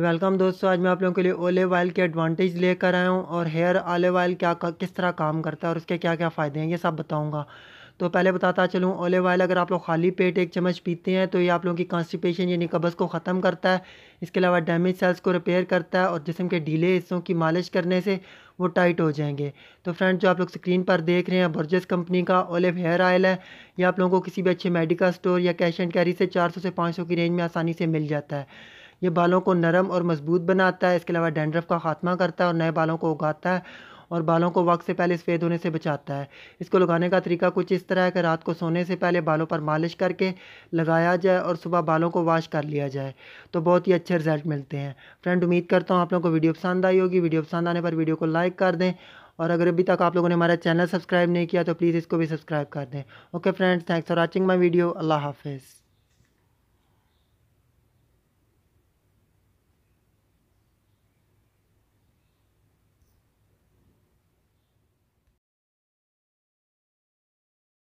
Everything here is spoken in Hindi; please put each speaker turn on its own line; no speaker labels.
वेलकम दोस्तों आज मैं आप लोगों के लिए ओलिव ऑयल के एडवांटेज लेकर आया हूँ और हेयर ऑलिव ऑयल क्या किस तरह काम करता है और उसके क्या क्या फ़ायदे हैं ये सब बताऊँगा तो पहले बताता चलूँ ओलिव ऑयल अगर आप लोग खाली पेट एक चम्मच पीते हैं तो ये आप लोगों की कॉन्स्टिपेशन यानी कब्ज़ को ख़त्म करता है इसके अलावा डैमेज सेल्स को रिपेयर करता है और जिसम के ढीले हिस्सों की मालिश करने से वो टाइट हो जाएंगे तो फ्रेंड जो आप लोग स्क्रीन पर देख रहे हैं बर्जेस कंपनी का ओलिव हेयर ऑयल है ये आप लोगों को किसी भी अच्छे मेडिकल स्टोर या कैश एंड कैरी से चार सौ से पाँच सौ की रेंज में आसानी से मिल जाता है ये बालों को नरम और मजबूत बनाता है इसके अलावा डेंड्रफ का खात्मा करता है और नए बालों को उगाता है और बालों को वक्त से पहले सफ़ेद होने से बचाता है इसको लगाने का तरीका कुछ इस तरह है कि रात को सोने से पहले बालों पर मालिश करके लगाया जाए और सुबह बालों को वाश कर लिया जाए तो बहुत ही अच्छे रिजल्ट मिलते हैं फ्रेंड उम्मीद करता हूँ आप लोगों को वीडियो पसंद आई होगी वीडियो पसंद आने पर वीडियो को लाइक कर दें और अगर अभी तक आप लोगों ने हमारा चैनल सब्सक्राइब नहीं किया तो प्लीज़ इसको भी सब्सक्राइब कर दें okay friends thanks for watching my video अल्लाह हाफिज़